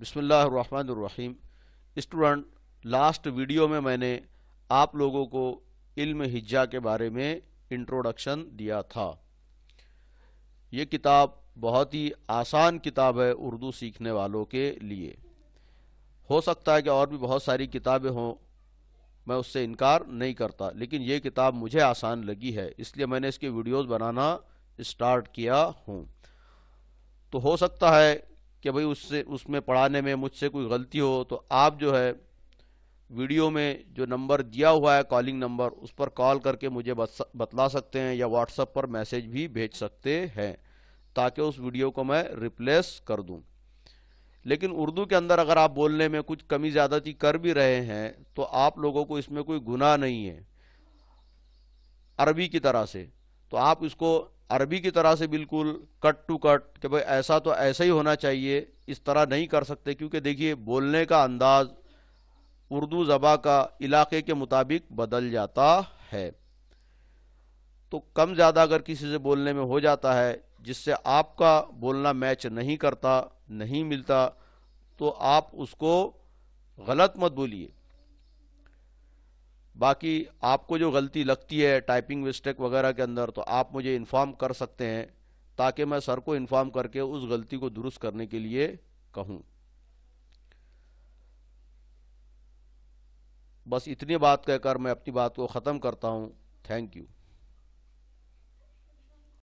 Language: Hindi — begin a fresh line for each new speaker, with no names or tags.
बिसमीम स्टूडेंट लास्ट वीडियो में मैंने आप लोगों को इल्म हिज्जा के बारे में इंट्रोडक्शन दिया था ये किताब बहुत ही आसान किताब है उर्दू सीखने वालों के लिए हो सकता है कि और भी बहुत सारी किताबें हों मैं उससे इनकार नहीं करता लेकिन ये किताब मुझे आसान लगी है इसलिए मैंने इसके वीडियोस बनाना स्टार्ट किया हूँ तो हो सकता है कि भाई उससे उसमें पढ़ाने में मुझसे कोई गलती हो तो आप जो है वीडियो में जो नंबर दिया हुआ है कॉलिंग नंबर उस पर कॉल करके मुझे बतला सकते हैं या व्हाट्सएप पर मैसेज भी भेज सकते हैं ताकि उस वीडियो को मैं रिप्लेस कर दूं लेकिन उर्दू के अंदर अगर आप बोलने में कुछ कमी ज्यादाती कर भी रहे हैं तो आप लोगों को इसमें कोई गुनाह नहीं है अरबी की तरह से तो आप इसको अरबी की तरह से बिल्कुल कट टू कट कि भाई ऐसा तो ऐसा ही होना चाहिए इस तरह नहीं कर सकते क्योंकि देखिए बोलने का अंदाज उर्दू ज़बा का इलाके के मुताबिक बदल जाता है तो कम ज़्यादा अगर किसी से बोलने में हो जाता है जिससे आपका बोलना मैच नहीं करता नहीं मिलता तो आप उसको गलत मत बोलिए बाकी आपको जो गलती लगती है टाइपिंग मिस्टेक वगैरह के अंदर तो आप मुझे इन्फॉर्म कर सकते हैं ताकि मैं सर को इन्फॉर्म करके उस गलती को दुरुस्त करने के लिए कहूँ बस इतनी बात कहकर मैं अपनी बात को ख़त्म करता हूँ थैंक यू